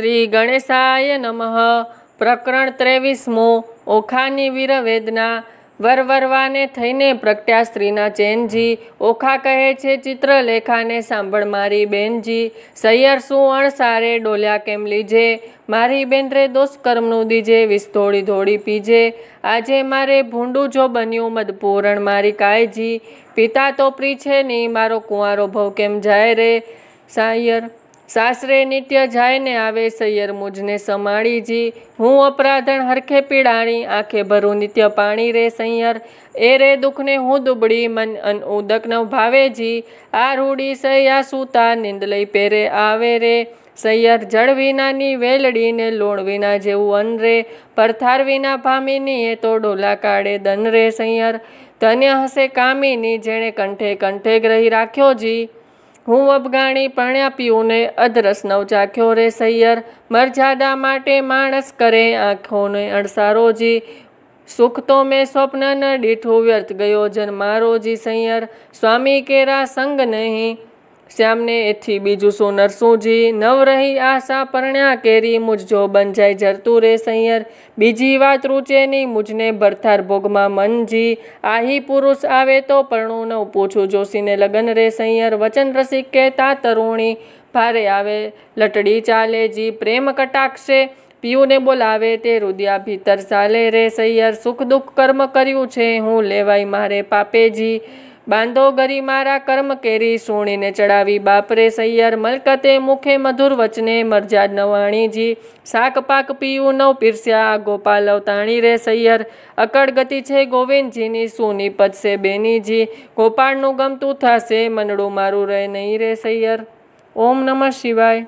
શ્રી ગણેશાય નમઃ પ્રકરણ ત્રેવીસમું ઓખાની વીરવેદના વરવરવાને થઈને પ્રગટ્યા સ્ત્રીના ચેનજી ઓખા કહે છે ચિત્રલેખાને સાંભળ મારી બેનજી સૈયર શું અણસારે ડોલ્યા કેમ લીજે મારી બેનરે દુષ્કર્મનું દીજે વિસ્તોળી ધોળી પીજે આજે મારે ભૂંડું જો બન્યું મદપૂરણ મારી કાયજી પિતા તો પ્રી છે નહીં મારો કુંવારો ભવ કેમ જાય રે સાયર સાસરે નિત્ય જાય ને આવે સૈયર મુજને સમાણીજી હું અપરાધણ હરખે પીડાણી આંખે ભરું નિત્ય પાણી રે સૈયર એ રે દુઃખને હું દુબળી મન અન ઉદક નવ ભાવેજી આ રૂડી સૈયા સૂતા નિંદ લઈ પેરે આવે રે સૈયર જળ વિનાની વેલડીને લોણ વિના જેવું અન રે પરથાર વિના ભામીની એ તો ડોલા કાઢે દન રે સૈયર ધન્ય હશે કામીની જેણે કંઠે કંઠે ગ્રહી રાખ્યો જી હું અફઘાણી પરણ્યા પીઓને અધરસ નવજાખ્યો રે સૈયર મરજાદા માટે માણસ કરે આંખોને અણસારો જી સુખ તો મેં સ્વપ્ન ન દીઠું વ્યર્થ ગયો જન મારો જી સૈયર સ્વામી કેરા સંગ નહીં શ્યામને એથી બીજું સોનર શું જી નવ રહી આશા પરણ્યા કેરી મુજ જો બંજાય જરતું રે સૈયર બીજી વાત રૂચેની મુજને ભરથાર ભોગમાં મનજી આહી પુરુષ આવે તો પરણું નવ પૂછું જોશીને લગન રે સૈયર વચન રસિક કહેતા તરુણી ભારે આવે લટડી ચાલે જી પ્રેમ કટાક્ષે પીયુને બોલાવે તે રુદિયા ભીતર ચાલે રે સૈયર સુખ દુઃખ કર્મ કર્યું છે હું લેવાય મારે પાપેજી બાંધો ગરી મારા કર્મ કેરી સુણીને ચડાવી બાપરે સૈયર મલકતે મુખે મધુર વચને મરજાદ નવાણીજી શાક પાક પીયું નવ પીરસ્યા ગોપાલ અવતાણી રે સૈયર અકળ ગતિ છે ગોવિંદજીની સુની પદશે બેનીજી ગોપાળનું ગમતું થશે મનડું મારું રહે નહીં રે સૈયર ઓમ નમઃ શિવાય